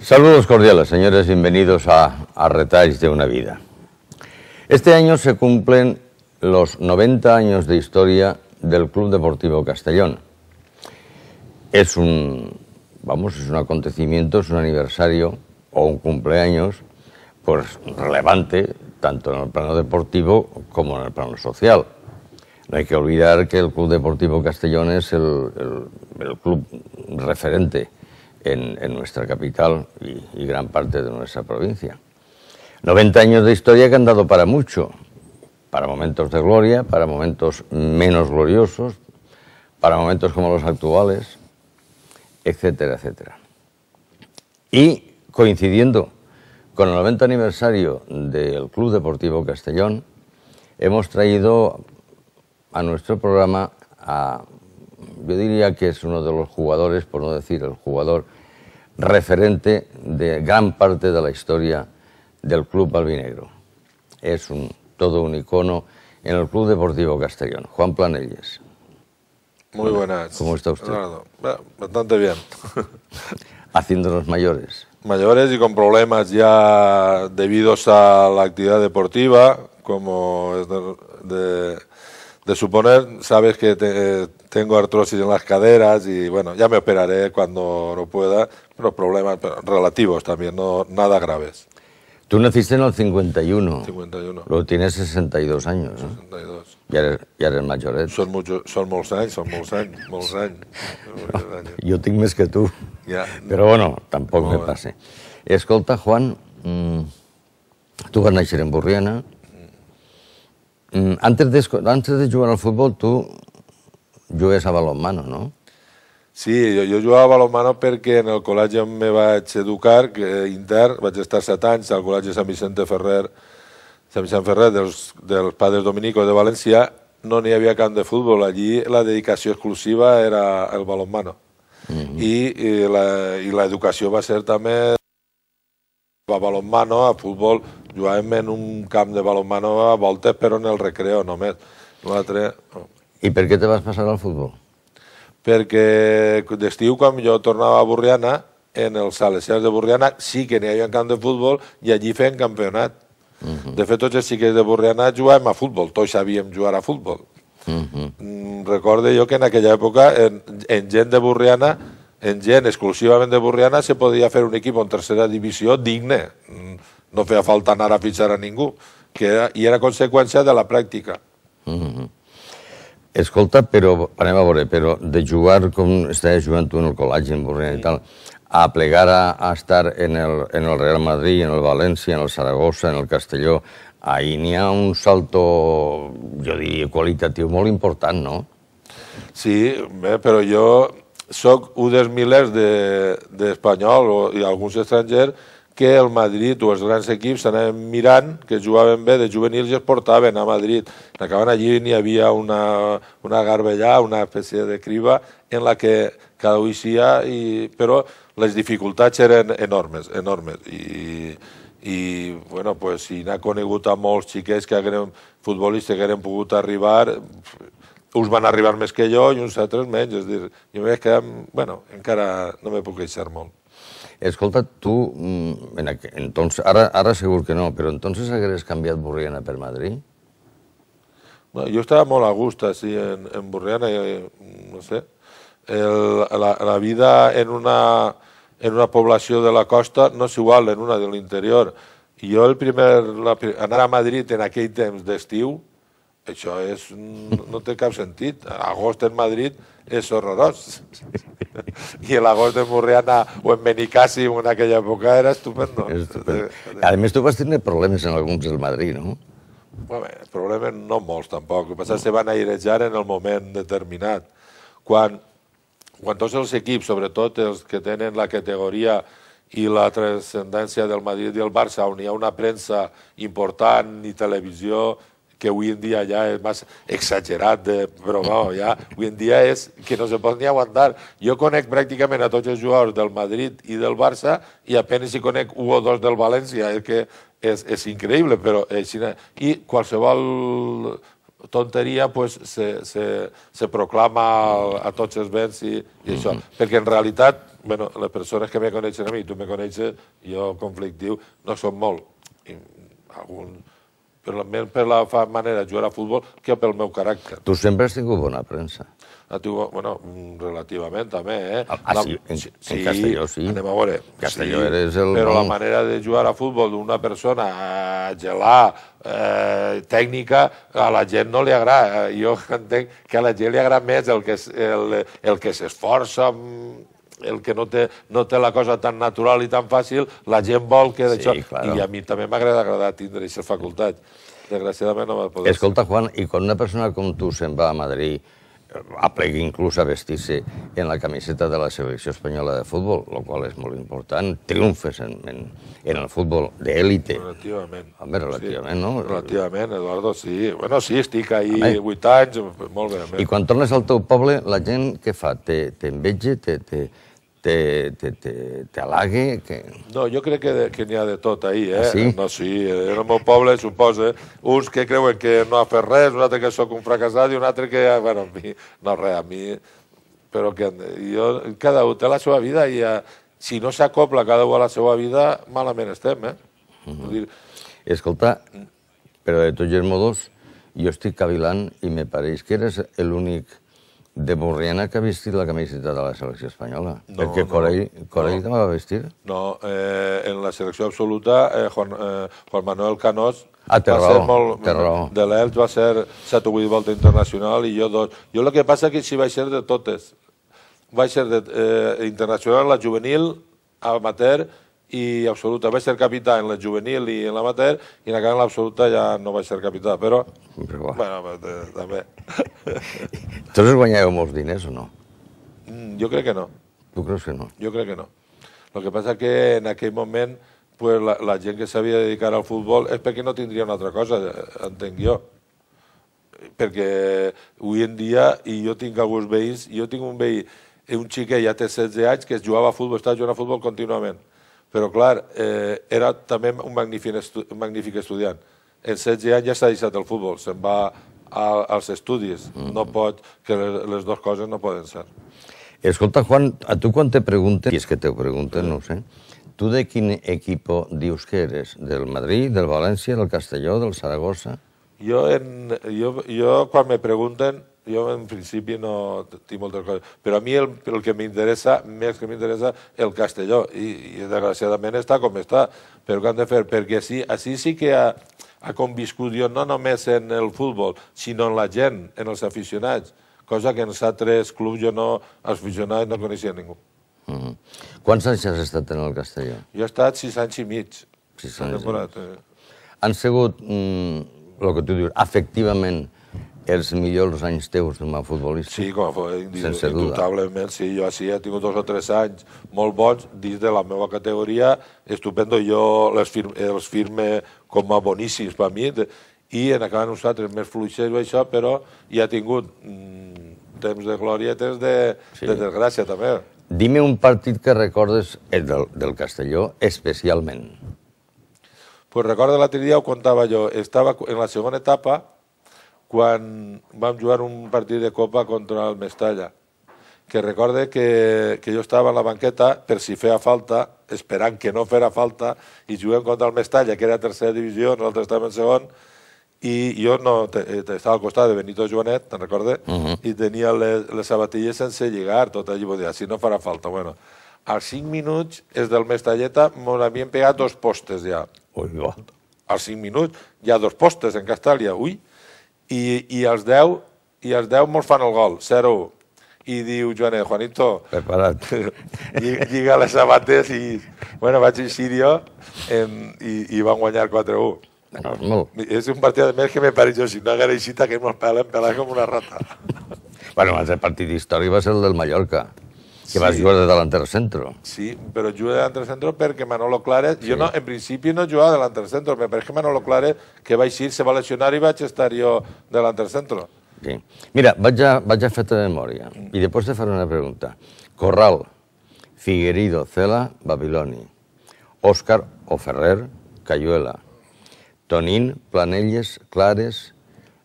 Saludos cordiales, señores, bienvenidos a, a de una vida. Este año se cumplen los 90 años de historia del Club Deportivo Castellón. Es un, vamos, es un acontecimiento, es un aniversario o un cumpleaños pues relevante tanto en el plano deportivo como en el plano social. No hay que olvidar que el Club Deportivo Castellón es el, club referente en, nuestra capital y, y, gran parte de nuestra provincia. 90 años de historia que han dado para mucho, para momentos de gloria, para momentos menos gloriosos, para momentos como los actuales, etcétera, etcétera. Y coincidiendo con el 90 aniversario del Club Deportivo Castellón, hemos traído a nuestro programa, yo diría que es uno de los jugadores, por no decir el jugador referente de gran parte de la historia del club albinegro. Es un, todo un icono en el Club Deportivo Castellón, Juan Planelles. Muy buenas. ¿Cómo está usted? Bastante bien. Haciéndonos mayores. Mayores y con problemas ya debidos a la actividad deportiva, como es de de suponer, sabes que tengo artrosis en las caderas y bueno, ya me operaré cuando lo pueda, pero problemas relativos también, no nada graves. Tú naciste en el 51. 51. Luego tienes 62 años. ¿no? 62. Ya eres, mayor. Son muchos, Son mucho, son muchos años, Yo tengo más que tú, pero bueno, tampoco me pase. Escolta, Juan, mm, tú van vas nacer en Burriana... Mm, antes de, antes de jugar al futbol, tu jugues a balonmano, no? Sí, jo, jo jugava a balonmano perquè en el col·legi on me vaig educar, que eh, intern, vaig estar set anys al col·legi Sant Vicente Ferrer, Sant Vicent Ferrer, dels, dels padres Dominicos de València, no n'hi havia camp de futbol. Allí la dedicació exclusiva era el balonmano. Mm -hmm. I, i l'educació va ser també a balonmano, a futbol, jugàvem en un camp de balonmano a voltes, però en el recreo només. I per què te vas passar al futbol? Perquè d'estiu, quan jo tornava a Borriana, en els salesians de Borriana sí que n'hi havia un camp de futbol i allí feien campionat. Mhm. De fet, tots els xiquets de Borriana jugàvem a futbol, tots sabíem jugar a futbol. Mhm. Mm, recordo Recorde jo que en aquella època, en, en gent de Borriana, en gent exclusivament de Borriana se podia fer un equip en tercera divisió digne. Mm, no feia falta anar a fitxar a ningú, que era, i era conseqüència de la pràctica. Mm -hmm. Escolta, però, anem a veure, però de jugar com estàs jugant tu en el col·legi, en Borriana i tal, a plegar a, a estar en el, en el Real Madrid, en el València, en el Saragossa, en el Castelló, ahir n'hi ha un salto, jo diria, qualitatiu molt important, no? Sí, bé, però jo soc un dels milers d'espanyols de, i alguns estrangers que el Madrid o els grans equips anaven mirant, que jugaven bé de juvenils i es portaven a Madrid. Acaben allí n'hi havia una, una garbellà, una espècie de criba, en la que cada uixia, i, però les dificultats eren enormes, enormes. I, i bueno, pues, si n'ha conegut a molts xiquets que eren futbolistes que eren pogut arribar, uns van arribar més que jo i uns altres menys. És dir, jo m'he quedat... Bueno, encara no me puc queixar molt. Escolta, tu, mm, en entonces, ara, ara segur que no, però entonces hagués canviat Borriana per Madrid? No, jo estava molt a gust així en, en Borriana, eh, no sé. El, la, la vida en una, en una població de la costa no és igual en una de l'interior. Jo el primer, la, anar a Madrid en aquell temps d'estiu, això és, no té cap sentit. Agost en Madrid és horrorós. I l'agost de Murriana o en Benicàssim en aquella època era estupendo. A més, tu vas tenir problemes en alguns del Madrid, no? Bueno, problemes no molts, tampoc. El que passa no. se van airejar en el moment determinat. Quan, quan tots els equips, sobretot els que tenen la categoria i la transcendència del Madrid i el Barça, on hi ha una premsa important i televisió que avui en dia ja és massa exagerat, de, però no, ja, avui en dia és que no se pot ni aguantar. Jo conec pràcticament a tots els jugadors del Madrid i del Barça i apenes hi conec un o dos del València, és que és, és increïble, però així... I qualsevol tonteria pues, se, se, se proclama a, tots els béns i, i això. Mm -hmm. Perquè en realitat, bueno, les persones que me coneixen a mi, tu me coneixes, jo conflictiu, no som molt. I algun, però la, per la manera de jugar a futbol que pel meu caràcter. Tu sempre has tingut bona premsa. La tingut, bueno, relativament també, eh? Ah, la, ah, sí, en, sí, en Castelló sí. Anem a veure. Castelló sí, eres el... Però la manera de jugar a futbol d'una persona eh, gelar, eh, tècnica, a la gent no li agrada. Eh, jo entenc que a la gent li agrada més el que, el que s'esforça, mm, el que no té, no té la cosa tan natural i tan fàcil, la gent vol que sí, d'això... Claro. I a mi també m'agrada agradar tindre aquesta facultat. Desgraciadament no va poder Escolta, Juan, i quan una persona com tu se'n va a Madrid aplegui inclús a vestir-se en la camiseta de la selecció espanyola de futbol, el qual és molt important, triomfes en, en, en el futbol d'élite. Relativament. Home, relativament, sí. no? Relativament, Eduardo, sí. Bueno, sí, estic ahí vuit anys, molt bé. Home. I quan tornes al teu poble, la gent què fa? Te, te, te, te, te, te, te, te halague? Que... No, jo crec que, de, que n'hi ha de tot ahir, eh? Ah, sí? No, sí, eh, en el meu poble suposa eh? uns que creuen que no ha fet res, un altre que sóc un fracassat i un altre que, ah, bueno, a mi, no res, a mi... Però que jo, cada un té la seva vida i ja, eh, si no s'acopla cada un a la seva vida, malament estem, eh? Mhm. Uh -huh. dir... Escolta, però de tots els modos, jo estic cavilant i me pareix que eres l'únic de Borriana que ha vestit la camiseta de la selecció espanyola. No, perquè no, Corell, Corell no. també va vestir. No, eh, en la selecció absoluta, eh, Juan, eh, Juan Manuel Canós ah, va raó, ser molt... Terror. De l'Elx va ser 7 o 8 volta internacional i jo dos. Jo el que passa que si vaig ser de totes. Vaig ser de, eh, internacional, la juvenil, amateur i absoluta. Vaig ser capità en la juvenil i en l'amater, i en la l'absoluta ja no vaig ser capità, però... però bueno, bueno també... Tots us guanyàveu molts diners o no? Mm, jo crec que no. Tu creus que no? Jo crec que no. El que passa que en aquell moment pues, la, la gent que s'havia de dedicar al futbol és perquè no tindria una altra cosa, entenc jo. Perquè avui en dia, i jo tinc alguns veïns, jo tinc un veí, un xiquet ja té 16 anys que es jugava a futbol, estava jugant a futbol contínuament. Però, clar, eh, era també un magnífic, estu un magnífic estudiant. En 16 anys ja s'ha deixat el futbol, se'n va a, als estudis. Mm. No pot, que les, les dues coses no poden ser. Escolta, Juan, a tu quan te pregunten, i és que te pregunten, no sé, tu de quin equip dius que eres? Del Madrid, del València, del Castelló, del Saragossa? Jo, en, jo, jo quan me pregunten, jo en principi no tinc moltes coses. Però a mi el, el que m'interessa, més que m'interessa, el castelló. I, I desgraciadament està com està. Però què han de fer? Perquè sí, així sí que ha, ha conviscut jo no només en el futbol, sinó en la gent, en els aficionats. Cosa que en els altres clubs jo no, els aficionats no coneixia ningú. Mm -hmm. Quants anys has estat en el castelló? Jo he estat sis anys i mig. Sis anys i mig. Eh. Han sigut, mm, el mm, que tu dius, efectivament, els millors anys teus com a futbolista. Sí, com a futbolista, eh, Sense indubtablement, sí. Jo així he tingut dos o tres anys molt bons dins de la meva categoria, estupendo, jo les firme, els firme com a boníssims per mi, i en acabar nosaltres més fluixers o això, però ja ha tingut mm, temps de glòria i temps de, sí. de desgràcia també. Dime un partit que recordes del, del Castelló especialment. Pues recordo l'altre dia ho contava jo. Estava en la segona etapa, quan vam jugar un partit de Copa contra el Mestalla, que recorde que, que jo estava a la banqueta per si feia falta, esperant que no fera falta, i juguem contra el Mestalla, que era tercera divisió, nosaltres estàvem en segon, i jo no, te, eh, te, estava al costat de Benito Joanet, te'n recorde? Uh -huh. I tenia les, les sabatilles sense lligar, tot allí, dir, si no farà falta, bueno. Als 5 minuts, és del Mestalleta, m'on havien pegat dos postes ja. Ui, va. Als 5 minuts, hi ha dos postes en Castàlia, ui. Uh i, i els 10 i els 10 mos fan el gol, 0-1. I diu Joanet, Juanito... Preparat. Lliga les sabates i... Bueno, vaig eixir jo em, i, i van guanyar 4-1. No. És un partit, de més, que me pare jo, si no haguera eixit, que mos pelen pelen com una rata. bueno, el partit històric va ser el del Mallorca que sí. vas jugar de davanter centro. Sí, però jugo de davanter centro perquè Manolo Clares... Sí. Jo no, en principi no jugava de davanter centro, però perquè Manolo Clares, que va ir, se va lesionar i vaig estar jo de davanter centro. Sí. Mira, vaig a, vaig a fer-te memòria i després te faré una pregunta. Corral, Figuerido, Cela, Babiloni. Òscar o Ferrer, Cayuela. Tonín, Planelles, Clares,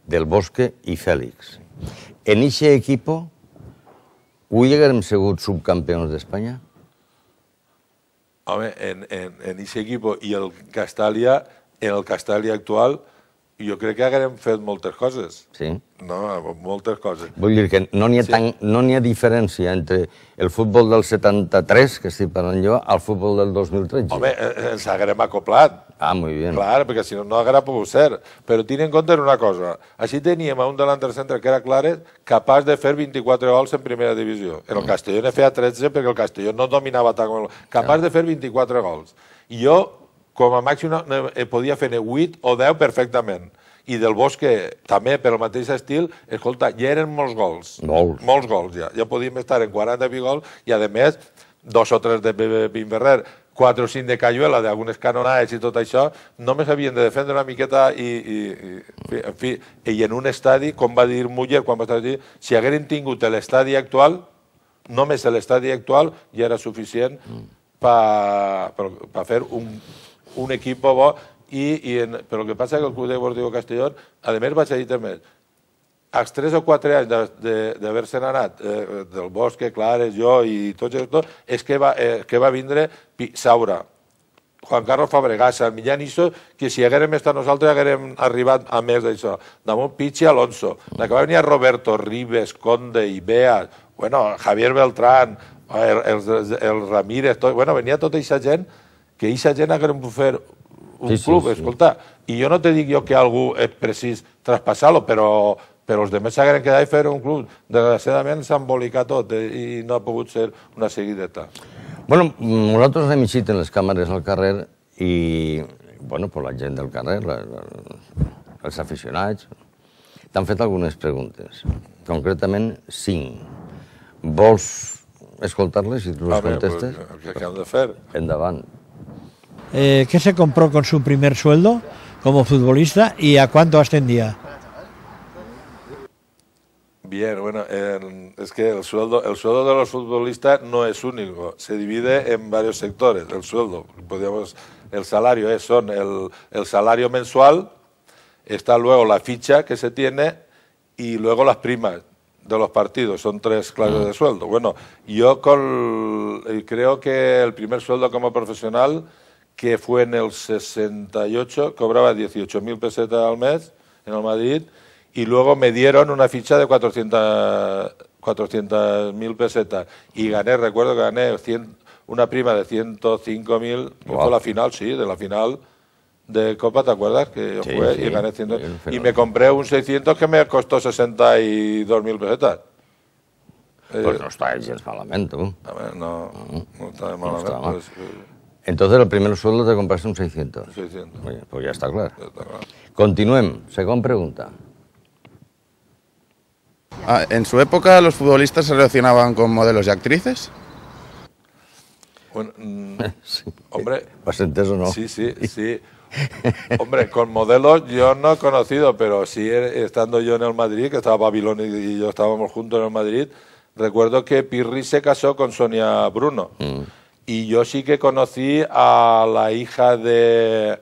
Del Bosque i Fèlix. En aquest equipo Avui haguem sigut subcampions d'Espanya? Home, en, en, en ese equip i el Castàlia, en el Castàlia actual, jo crec que haguem fet moltes coses. Sí. No, moltes coses. Vull dir que no n'hi ha, sí. tan, no ha diferència entre el futbol del 73, que estic parlant jo, al futbol del 2013. Home, eh, eh, ens haguem acoplat. Ah, molt bé. Clar, perquè si no, no haguera pogut ser. Però tinc en compte una cosa. Així teníem a un delantre centre que era Clares capaç de fer 24 gols en primera divisió. El mm. Castelló ne feia 13 perquè el Castelló no dominava tant com Capaç ah. de fer 24 gols. I jo com a màxim no, eh, podia fer 8 o 10 perfectament. I del Bosque, també pel mateix estil, escolta, ja eren molts gols. Molts. Molts gols, ja. Ja podíem estar en 40 i gols, i a més, dos o tres de Ferrer, quatre o cinc de Cayuela, d'algunes canonades i tot això, només havien de defendre una miqueta i, i, i en fi, i en un estadi, com va dir Muller quan va estar dir, si hagueren tingut l'estadi actual, només l'estadi actual ja era suficient mm. per, per fer un un equip bo i, en, però el que passa que el Club Deportiu Castellón, a més vaig a dir també, als 3 o 4 anys d'haver-se'n anat, eh, del Bosque, Clares, jo i tots aquests, és que va, eh, que va vindre Saura, Juan Carlos Fabregasa, Millán Iso, que si haguérem estat nosaltres haguérem arribat a més d'això. Damunt Pichi Alonso, la que va venir a Roberto, Ribes, Conde, Ibea, bueno, Javier Beltrán, els, els, el Ramírez, tot, bueno, venia tota aquesta gent que aquesta gent haguem fer un sí, club, sí, escolta, i jo no te dic jo que algú és precís traspassar-lo, però, però els altres s'hagueren quedat i fer un club. Desgraciadament s'ha embolicat tot eh, i no ha pogut ser una seguideta. Bueno, nosaltres hem eixit en les càmeres al carrer i, bueno, per la gent del carrer, la, la, els aficionats, t'han fet algunes preguntes, concretament cinc. Vols escoltar-les i tu les veure, contestes? Què hem de fer? Endavant. Eh, qué se compró con su primer sueldo como futbolista y a cuánto ascendía. Bien, bueno, es que el sueldo, el sueldo de los futbolistas no es único, se divide en varios sectores. El sueldo, podríamos, el salario es, eh, son el, el salario mensual, está luego la ficha que se tiene y luego las primas de los partidos, son tres clases ah. de sueldo. Bueno, yo creo que el primer sueldo como profesional que fue en el 68, cobraba 18.000 pesetas al mes en el Madrid y luego me dieron una ficha de 400.000 pesetas y gané, recuerdo que gané una prima de 105.000, wow. fue la final, sí, de la final de Copa, ¿te acuerdas? Que yo y gané 100, y me compré un 600 que me costó 62.000 pesetas. Pues eh, no estáis malamente. A ver, no, mm. está malamente. No pues, eh, entonces el primer sueldo te compraste un 600. 600. pues ya está claro. continúen segunda pregunta. Ah, ¿En su época los futbolistas se relacionaban con modelos y actrices? Bueno, mm, Hombre. ¿Pasentes o no? Sí, sí, sí. hombre, con modelos yo no he conocido, pero sí eh, estando yo en el Madrid, que estaba Babilón y yo estábamos juntos en el Madrid, recuerdo que Pirri se casó con Sonia Bruno. Mm. Y yo sí que conocí a la hija de,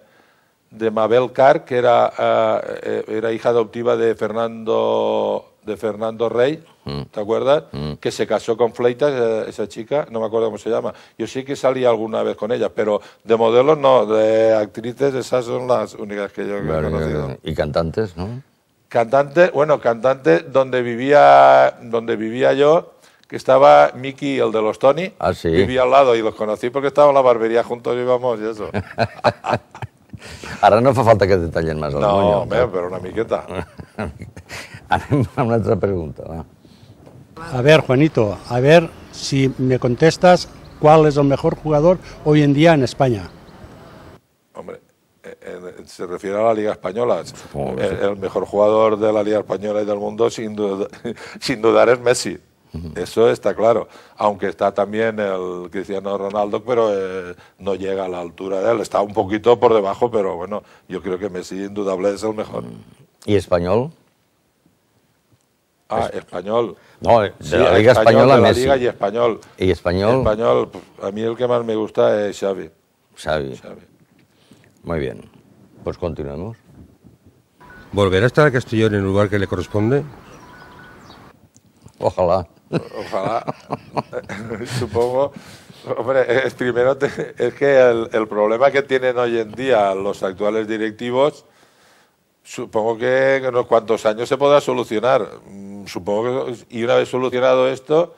Mabel Carr, que era, eh, eh, era hija adoptiva de Fernando, de Fernando Rey, mm. ¿te acuerdas? Mm. Que se casó con Fleitas, esa chica, no me acuerdo cómo se llama. Yo sí que salí alguna vez con ella, pero de modelos no, de actrices esas son las únicas que yo he conocido. Y cantantes, ¿no? Cantantes, bueno, cantantes donde vivía, donde vivía yo, que estaba Mickey, el de los Tony, ah, vivía al lado y los conocí porque estaba en la barbería juntos íbamos y eso. Ahora no hace falta que detallen más No, no hombre, pero una miqueta. una otra pregunta. A ver, Juanito, a ver si me contestas cuál es el mejor jugador hoy en día en España. Hombre, eh, se refiere a la Liga Española. El, mejor jugador de la Liga Española y del mundo, sin, sin dudar, es Messi. Eso está claro. Aunque está también el Cristiano Ronaldo, pero eh, no llega a la altura de él. Está un poquito por debajo, pero bueno, yo creo que Messi indudable es el mejor. ¿Y español? Ah, español. No, de la Liga español, Española la y español. ¿Y español? Español, a mí el que más me gusta es Xavi. Xavi. Muy bien, pues continuamos ¿Volverá a estar a Castellón en el lugar que le corresponde? Ojalá. Ojalá. Supongo. Hombre, es, primero es que el, problema que tienen hoy en día los actuales directivos, supongo que en unos cuantos años se podrá solucionar. Mm, supongo y una vez solucionado esto,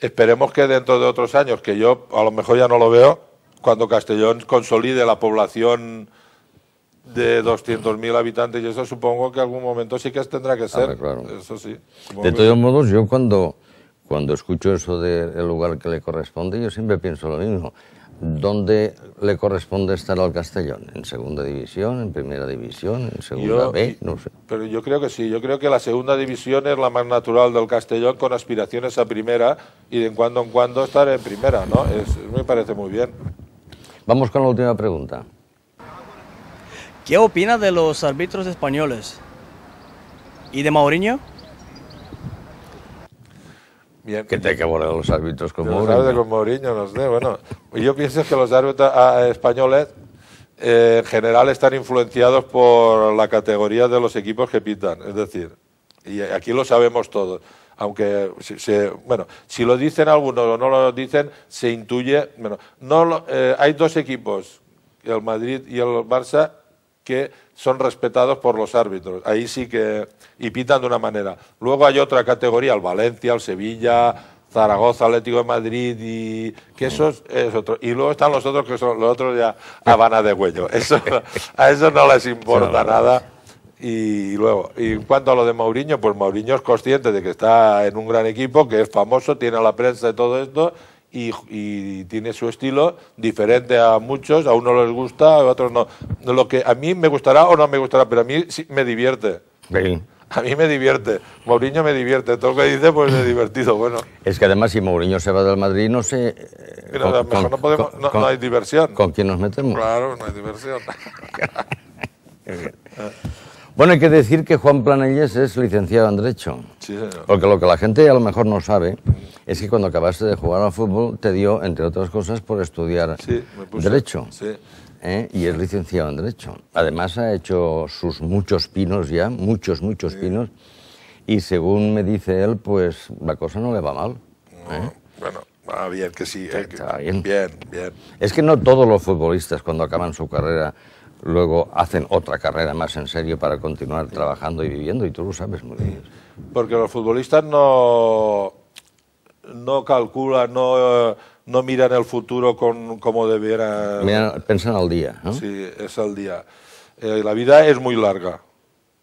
esperemos que dentro de otros años, que yo a lo mejor ya no lo veo, cuando Castellón consolide la población de 200.000 habitantes y eso supongo que algún momento sí que tendrá que ser. claro. Eso sí. De todos modos, yo cuando, cuando escucho eso del lugar que le corresponde, yo siempre pienso lo mismo. ¿Dónde le corresponde estar al Castellón? ¿En segunda división? ¿En primera división? ¿En segunda B? No sé. Pero yo creo que sí. Yo creo que la segunda división es la más natural del Castellón con aspiraciones a primera y de cuando en cuando estar en primera, ¿no? me parece muy bien. Vamos con la última pregunta. ¿Qué opinas de los árbitros españoles? ¿Y de Mauriño? Bien. Que te hay que los árbitros con Mauriño? Los árbitros con Bueno, yo pienso que los árbitros ah, ah, españoles eh, en general están influenciados por la categoría de los equipos que pitan. Es decir, y aquí lo sabemos todos. Aunque, bueno, si lo dicen algunos o no lo dicen, se intuye. Bueno, no, eh, hay dos equipos, el Madrid y el Barça, que son respetados por los árbitros. Ahí sí que. y pitan de una manera. Luego hay otra categoría, el Valencia, el Sevilla, Zaragoza, Atlético de Madrid y. que eso es otro. Y luego están los otros que son los otros ya Habana de Huello. Eso, a eso no les importa nada. Y luego, y en cuanto a lo de Mauriño, pues Mauriño es consciente de que está en un gran equipo, que es famoso, tiene la prensa y todo esto, y, tiene su estilo diferente a muchos, a unos les gusta, a otros no. Lo que a mí me gustará o no me gustará, pero a mí sí, me divierte. A mí me divierte, Mourinho me divierte, todo lo que dice pues es divertido, bueno. Es que además si Mourinho se va del Madrid no sé... no, hay diversión. ¿Con quién nos metemos? Claro, no hay diversión. Bueno, hay que decir que Juan Planelles es licenciado en Derecho. Porque lo que la gente a lo mejor no sabe es que cuando acabaste de jugar al fútbol te dio, entre otras cosas, por estudiar Derecho. Sí. ¿eh? Y es licenciado en Derecho. Además ha hecho sus muchos pinos ya, muchos, muchos pinos. Y según me dice él, pues la cosa no le va mal. ¿eh? Bueno, va bien, que sí. Está ¿eh? bien. bien, bien. Es que no todos los futbolistas cuando acaban su carrera luego hacen otra carrera más en serio para continuar trabajando y viviendo, y tú lo sabes muy bien. Porque los futbolistas no no calcula, no, eh, no en el futuro como debiera. Mira, al día. Sí, es al día. Eh, la vida es muy larga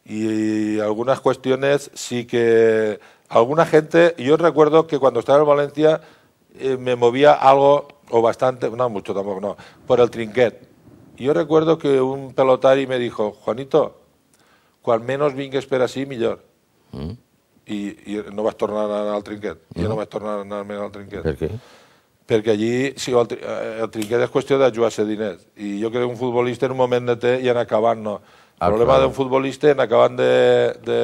y algunas cuestiones sí que. Alguna gente, yo recuerdo que cuando estaba en Valencia eh, me movía algo, o bastante, no mucho tampoco, no, por el trinquet. Yo recuerdo que un pelotari me dijo, Juanito, cuál menos vingues que así, mejor. Mm. i, i no vas tornar a anar al trinquet. No. no vas tornar a anar més al trinquet. Per què? Perquè allí, si el, eh, el trinquet és qüestió de jugar-se diners. I jo crec que un futbolista en un moment de té i en acabant no. El ah, problema d'un futbolista en acabant de, de,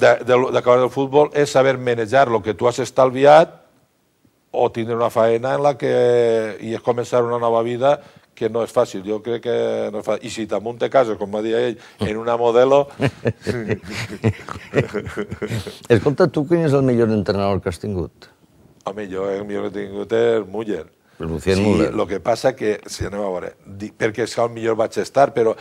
d'acabar el futbol és saber manejar el que tu has estalviat o tindre una faena en la que i és començar una nova vida que no és fàcil, jo crec que no és fàcil. I si t'amunt te casa, com va dir ell, en una modelo... Escolta, tu quin és el millor entrenador que has tingut? Home, jo el millor que he tingut és Müller. Lucien sí, Müller. El que passa que, si anem a veure, perquè és el millor vaig estar, però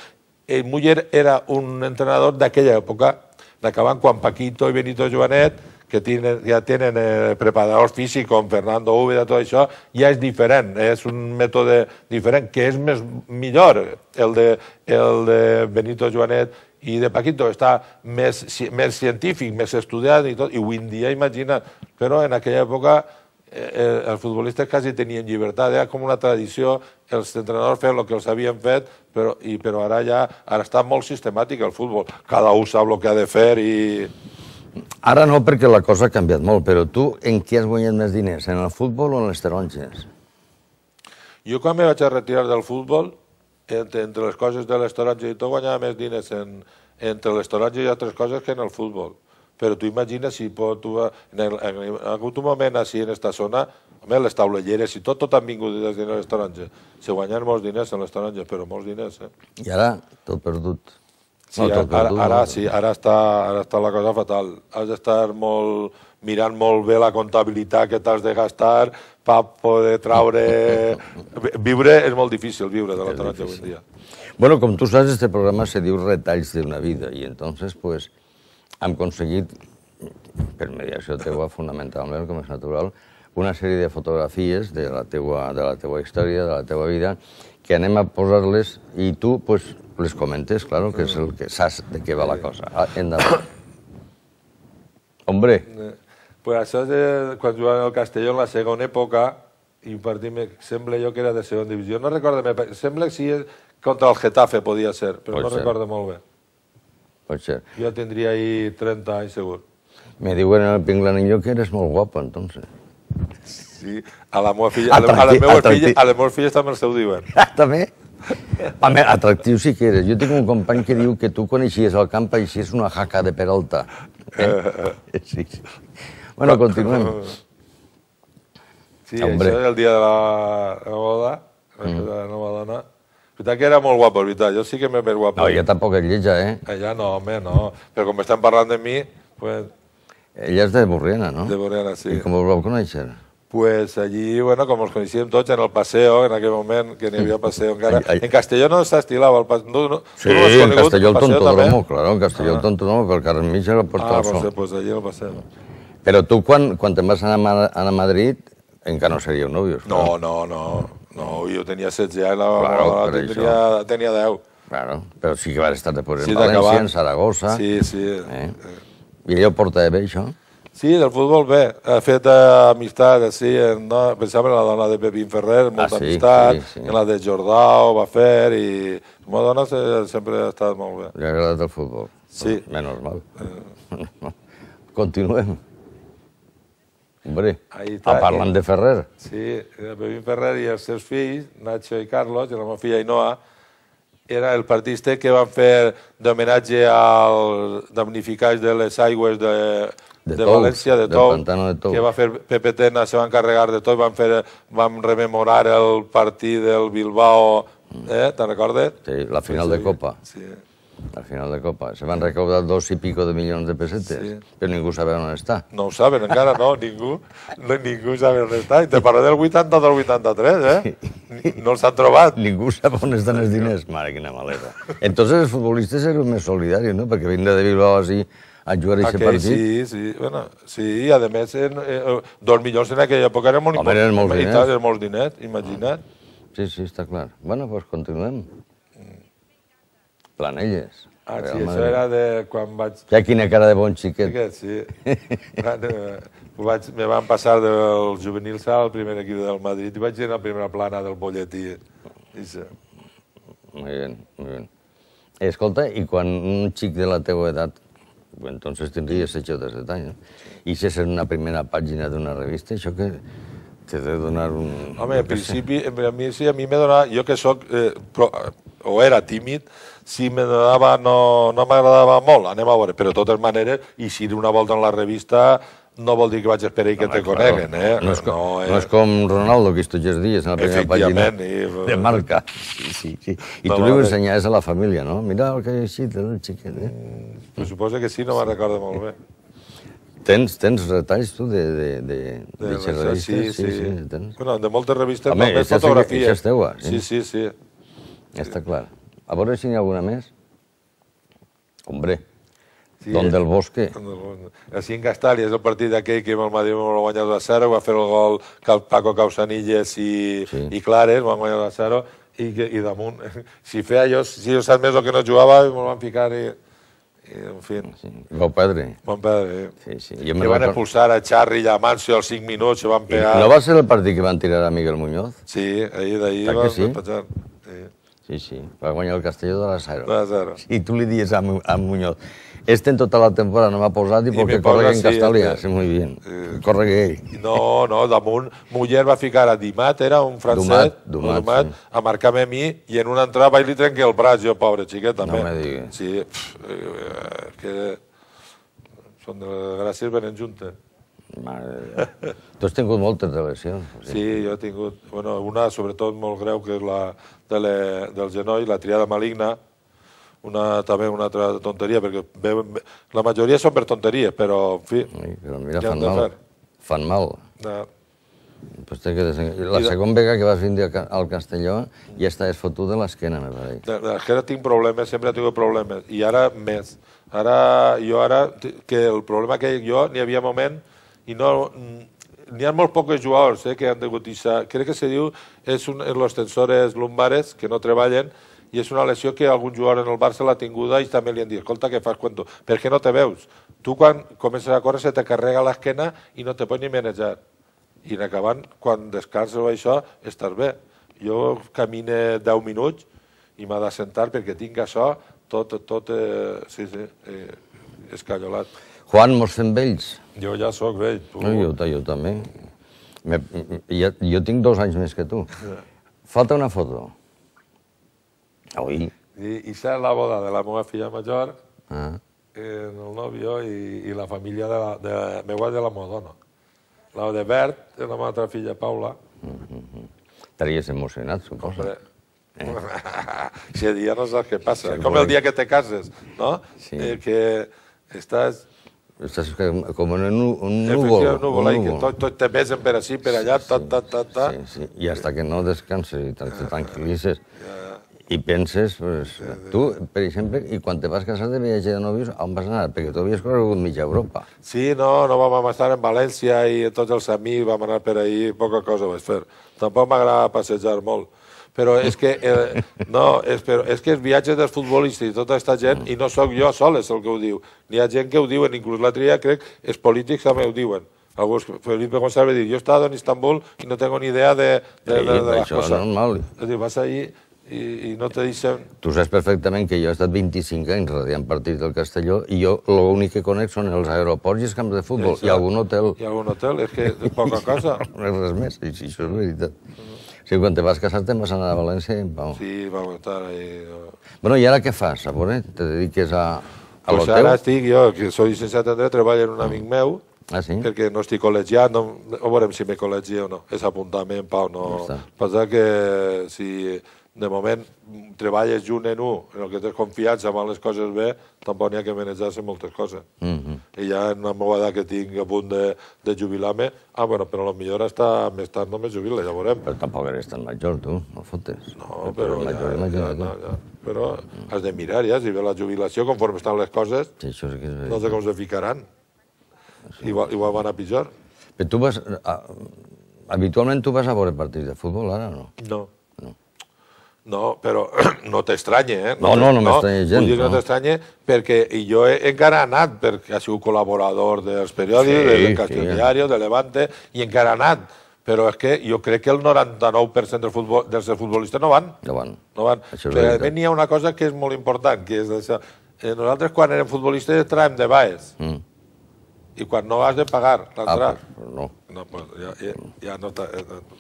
el eh, Müller era un entrenador d'aquella època, d'acabant quan Paquito i Benito Joanet que tenen, ja tenen eh, preparadors físics com Fernando Úbeda, tot això, ja és diferent, eh, és un mètode diferent, que és més millor el de, el de Benito Joanet i de Paquito, està més, més científic, més estudiat i tot, i avui dia, imagina't, però en aquella època eh, eh, els futbolistes quasi tenien llibertat, era com una tradició, els entrenadors feien el que els havien fet, però, i, però ara ja ara està molt sistemàtic el futbol, cada un sap el que ha de fer i... Ara no, perquè la cosa ha canviat molt, però tu en què has guanyat més diners, en el futbol o en les taronges? Jo quan me vaig a retirar del futbol, entre, entre les coses de les taronges i tot, guanyava més diners en, entre les taronges i altres coses que en el futbol. Però tu imagines si pot, tu, en, el, en, en algun moment així en aquesta zona, home, les taulelleres i tot, tot han vingut des de les taronges. Se guanyen molts diners en les taronges, però molts diners, eh? I ara, tot perdut. Sí, ara, ara, ara, sí, ara està, ara està la cosa fatal. Has d'estar molt, mirant molt bé la comptabilitat que t'has de gastar per poder traure... viure és molt difícil, viure de la taronja avui dia. Bueno, com tu saps, este programa se diu Retalls d'una vida i entonces, pues, hem aconseguit, per mediació teua fonamentalment, com és natural, una sèrie de fotografies de la teua, de la teua història, de la teua vida, que anem a posar-les i tu, pues, les comentes, claro, que és el que saps de què va la eh, cosa. Ah, endavant. Hombre. Eh, pues això de, eh, quan jugàvem al Castelló en la segona època, i un partit, me, sembla jo que era de segona divisió, no recordo, me, sembla que sí, contra el Getafe podia ser, però no recordo molt bé. Pot ser. Jo tindria ahí 30 anys, segur. Me diuen al jo que eres molt guapo, entonces. Sí, a la meva filla, a, ah, la, les meves filles, a ah, també el seu diuen. També? Home, atractiu sí que eres. Jo tinc un company que diu que tu quan eixies i si és una jaca de peralta. Eh? Sí, sí. Bueno, continuem. Sí, Hombre. això és el dia de la boda, mm. de la nova dona. veritat que era molt guapo, veritat. Jo sí que m'he més guapo. No, ja tampoc et lletja, eh? Ella eh, no, home, no. Però com estan parlant de mi, pues... Ella és de Borriana, no? De Borriana, sí. I com ho vau conèixer? pues allí, bueno, com els coneixíem tots, en el Paseo, en aquell moment que n'hi havia Paseo encara. Ai, ai. En Castelló no s'estilava el Paseo. No, no, sí, no en Castelló el ah. Tontodromo, claro, en Castelló ah. el Tontodromo, però el carrer era el Porta ah, del doncs, Sol. Ah, eh, pues, pues allí el Paseo. Però tu, quan, quan te'n vas anar a, anar a Madrid, encara no seríeu novios. No, No, no, no. No, jo tenia 16 anys, la, claro, la, la tenia 10. Claro, però sí que vas estar posar sí, en València, en Saragossa... Sí, sí. Eh? I allò porta de bé, això? Sí, del futbol bé. He fet eh, amistat, sí, en, no? pensava en la dona de Pepín Ferrer, molta ah, sí, amistat, sí, sí. en la de ho va fer, i la meva dona sempre ha estat molt bé. Li ha agradat el futbol. Sí. Menys mal. Eh. Continuem. Hombre, Ahí ah, està, ah, parlant eh? de Ferrer. Sí, de Pepín Ferrer i els seus fills, Nacho i Carlos, i la meva filla Inoa, era el partiste que van fer d'homenatge al damnificat de les aigües de, de, de Tous, València, de Tou, de Tou, que va fer Pepe Tena, se va encarregar de tot, van, fer, van rememorar el partit del Bilbao, eh? te'n recordes? Sí, la final sí, de Copa. Sí al final de Copa. Se van recaudar dos i pico de milions de pessetes, sí. però ningú sabe on està. No ho saben, encara no, ningú, no, ningú sabe on està. I te parlaré del 80 del 83, eh? Sí. No els han trobat. Ningú sap on estan els diners. Mare, quina maleta. Entonces els futbolistes eren més solidaris, no? Perquè vindre de Bilbao així a jugar aquest partit. Sí, sí, bueno, sí, a més, en, eh, dos milions en aquella època eren molt Home, eren molts diners. Eren molts diners, imagina't. Sí, sí, està clar. Bueno, doncs pues continuem. Planelles. Ah, sí, això era de quan vaig... Ja quina cara de bon xiquet. Aquest, sí. Eh, vaig, me van passar del juvenil sal al primer equip del Madrid i vaig anar a la primera plana del bolletí. I se... Muy bien, muy bien. Escolta, i quan un xic de la teva edat, entonces tindria 7 o 17 anys, i si és en una primera pàgina d'una revista, això que t'he de donar un... Home, al principi, a mi, sí, a mi m'he donat... Jo que sóc, eh, o era tímid, si m'agradava no, no m'agradava molt, anem a veure, però de totes maneres, i si d'una volta en la revista no vol dir que vaig esperar i que no, te coneguen, eh? No és, com, no, eh? no és com Ronaldo, que estos dies, en la primera pàgina i... Eh, de marca. Sí, sí, sí. I no tu li ho eh. ensenyaves a la família, no? Mira el que ha així, eh, el xiquet, eh? Mm, suposo que sí, no me'n recordo molt bé. Tens, tens retalls, tu, de, de, de, de, de revistes? Sí, sí. sí, sí. sí tens. Bueno, de moltes revistes, Home, també fotografies. Home, això és teua. Sí, sí, sí. sí. Està clar. A veure si n'hi ha alguna més. Hombre, Sí, Don eh? del Bosque. en 5 és el partit d'aquell que amb el Madrid va guanyar 2 a 0, va fer el gol Paco Causanilles i, sí. i Clares, van guanyar 2 a 0, i, i damunt, si feia jo, si jo sap més el que no jugava, me'l van ficar i, i en fi. Ah, sí. Vau perdre. Van perdre. Sí, sí. que van expulsar a Charri i a Mancio als 5 minuts, se van pegar. I no va ser el partit que van tirar a Miguel Muñoz? Sí, ahir d'ahir van sí? Van Sí, sí, va guanyar el Castelló de la 0. De la 0. I sí, tu li dies a, a Muñoz, este en tota la temporada no m'ha posat i, perquè corre en castellà, sí, sí, bien, corre que ell. No, no, damunt, Muller va ficar a Dimat, era un francès, Dumat, Dumat, Dumat sí. a marcar-me a mi, i en una entrada vaig li trencar el braç, jo, pobre xiquet, també. No me digui. Sí, pff, eh, que... Són de gràcies venen juntes. Mare tu has tingut moltes relacions. Sí, jo he tingut bueno, una, sobretot, molt greu, que és la de le, del genoll, la triada maligna, una, també una altra tonteria, perquè ve, la majoria són per tonteries, però, en fi... Sí, però mira, fan mal. Fan mal. No. Pues que desen... La segona vegada que vas vindre al Castelló ja estaves fotut de l'esquena, me pareix. De, de l'esquena tinc problemes, sempre he tingut problemes, i ara més. Ara, jo ara, que el problema que jo n'hi havia moment i no, n'hi ha molt pocs jugadors eh, que han de cotissar. Crec que se diu, és un, en eh, los tensores lumbares, que no treballen, i és una lesió que algun jugador en el Barça l'ha tinguda i també li han dit, escolta, què fas quan Per què no te veus? Tu quan comences a córrer se te carrega l'esquena i no te pots ni manejar. I en acabant, quan descanses o això, estàs bé. Jo camine 10 minuts i m'ha de sentar perquè tinc això tot, tot, eh, sí, sí, eh, escallolat. Juan, mos fem vells. Jo ja sóc vell. Tu... No, jo, jo també. Me, jo, jo tinc dos anys més que tu. Falta una foto. Avui. I, i serà la boda de la meva filla major, ah. Eh, el nòvio i, i la família de la, de, meua de la meva dona. La de Bert, és la meva altra filla, Paula. Mm -hmm. Estaries emocionat, suposa. Eh? si dia no saps què passa, sí, com el dia que te cases, no? Sí. Eh, que estàs Estàs com en un, un núvol. núvol, un núvol. Tot, tot te pesen per ací, per allà, sí, ta, ta, ta, ta. Sí, sí. I hasta que no descanses i te ah, tranquil·lices. i penses, pues, tu, per exemple, i quan te vas casar de viatge de novios, on vas anar? Perquè tu havies corregut mitja Europa. Sí, no, no vam estar en València i tots els amics vam anar per ahir, poca cosa vaig fer. Tampoc m'agrada passejar molt però és que, eh, no, és, però és que els viatges dels futbolistes i tota aquesta gent, i no sóc jo sol és el que ho diu, n'hi ha gent que ho diuen, inclús la tria, crec els polítics també ho diuen. Alguns, Felipe González diu, jo he estat en Istanbul i no tengo ni idea de, de, de, de, de les coses. normal. És dir, vas allà i, i no te deixen... Tu saps perfectament que jo he estat 25 anys radiant partit del Castelló i jo l'únic que conec són els aeroports i els camps de futbol Exacte. i algun hotel. I algun hotel, és que poca cosa. no és res més, i això és veritat. Uh mm. -huh. Sí, quan te vas casar te'n vas anar a València i pau. Sí, vam estar ahí. Bueno, i ara què fas, a veure? Te dediques a, a pues ara estic jo, que soy llicenciat en dret, treballo en un ah. amic mm. meu, Ah, sí? perquè no estic col·legiat, no, no veurem si m'he col·legiat o no. És apuntament, Pau, no... Ja Passa que si de moment treballes junt en un, en el que tens confiança, amb les coses bé, tampoc n'hi ha que manejar-se moltes coses. Mhm. I ja en la meva edat que tinc a punt de, de jubilar-me, ah, bueno, però el millor està més tard no me jubila, ja veurem. Però tampoc eres tan major, tu, no fotes. No, però, però ja, ja, no, ja. Però has de mirar, ja, si ve la jubilació, conforme estan les coses, sí, que és no sé com se ficaran. Igual, van a pitjor. Però tu vas... habitualment tu vas a veure partits de futbol, ara, no? No. No, però no t'estranya, eh? No, no, no, no m'estranye gens. Vull dir que no, t'estranya perquè jo he, encara anat, perquè ha sigut col·laborador dels periòdics, sí, del Castell sí. Diario, de Levante, i encara he anat. Però és que jo crec que el 99% del futbol, dels futbolistes no van. No van. No van. però a n'hi ha una cosa que és molt important, que és això. Eh, Nosaltres, quan érem futbolistes, traiem de baes. Mm i quan no has de pagar l'entrada? Ah, pues, no. No, pues ya, ya, no, ta,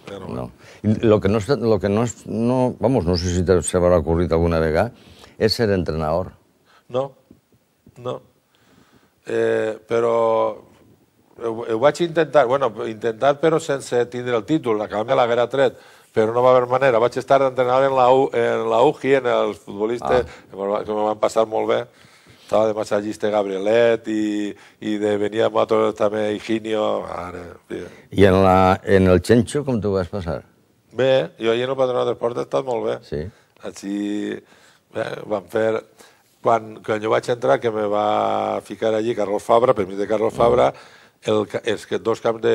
ya no. no. I lo que no, lo que no, no, vamos, no sé si te, se habrá ocurrido alguna vegada, es ser entrenador. No, no. Eh, però ho, ho vaig intentar, bueno, intentar però sense tindre el títol, acabem que me l'haguera tret, però no va haver manera. Vaig estar entrenant en la, U, en la UGI, en els futbolistes, ah. que me van passar molt bé estaba de masallista Gabrielet y, y de venía també también Higinio. Mare, I en, la, en el Xenxo com t'ho vas passar? Bé, jo ahir en el patronat d'esport he estat molt bé. Sí. Així bé, vam fer... Quan, quan jo vaig entrar, que me va ficar allí Carlos Fabra, permís de Carlos mm. Fabra, mm. el, els dos camps de,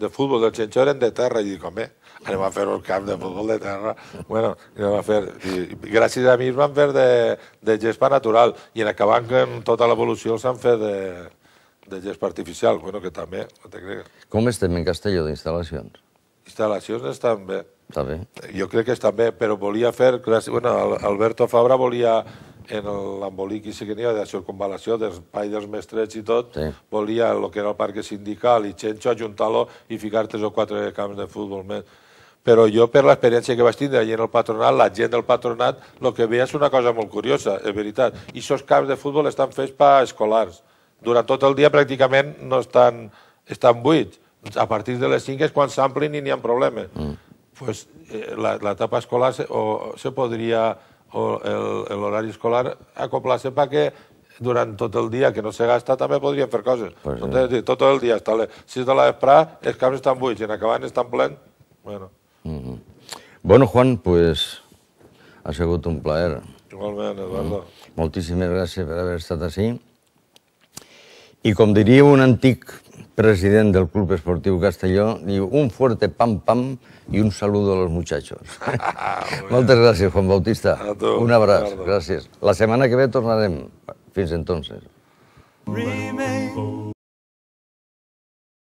de futbol del Xenxo eren de terra, i dic, home, anem a fer el camp de futbol de terra, bueno, anem a fer... I, gràcies a mi es van fer de, de gespa natural i en acabant en tota l'evolució s'han fet de, de gespa artificial, bueno, que també, no te cregues. Com estem en Castelló d'instal·lacions? Instal·lacions estan bé. Està bé. Jo crec que estan bé, però volia fer... Bueno, Alberto Fabra volia en l'embolic i que n'hi ha de circunvalació d'espai dels mestrets i tot, sí. volia el que era el parc sindical i Xenxo ajuntar-lo i ficar tres o quatre camps de futbol més però jo per l'experiència que vaig tindre allà en el patronat, la gent del patronat, el que veia és una cosa molt curiosa, és veritat. I aquests camps de futbol estan fets per escolars. Durant tot el dia pràcticament no estan, estan buits. A partir de les 5 és quan s'amplin i n'hi ha problemes. Mm. Pues, eh, L'etapa escolar se, o, se podria, o l'horari escolar, acoplar-se perquè durant tot el dia que no se gasta també podrien fer coses. Pues, tot, eh. tot el dia, hasta les 6 de la vesprà, els camps estan buits i en acabant estan plens. Bueno. Mm -hmm. Bueno, Juan, pues ha sigut un plaer. Igualment, Eduardo. Mm. Moltíssimes gràcies per haver estat així. I com diria un antic president del Club Esportiu Castelló, diu un fuerte pam-pam i un saludo a los muchachos. Moltes gràcies, Juan Bautista. A tu. Un abraç, Eduardo. gràcies. La setmana que ve tornarem. Fins entonces. Remain.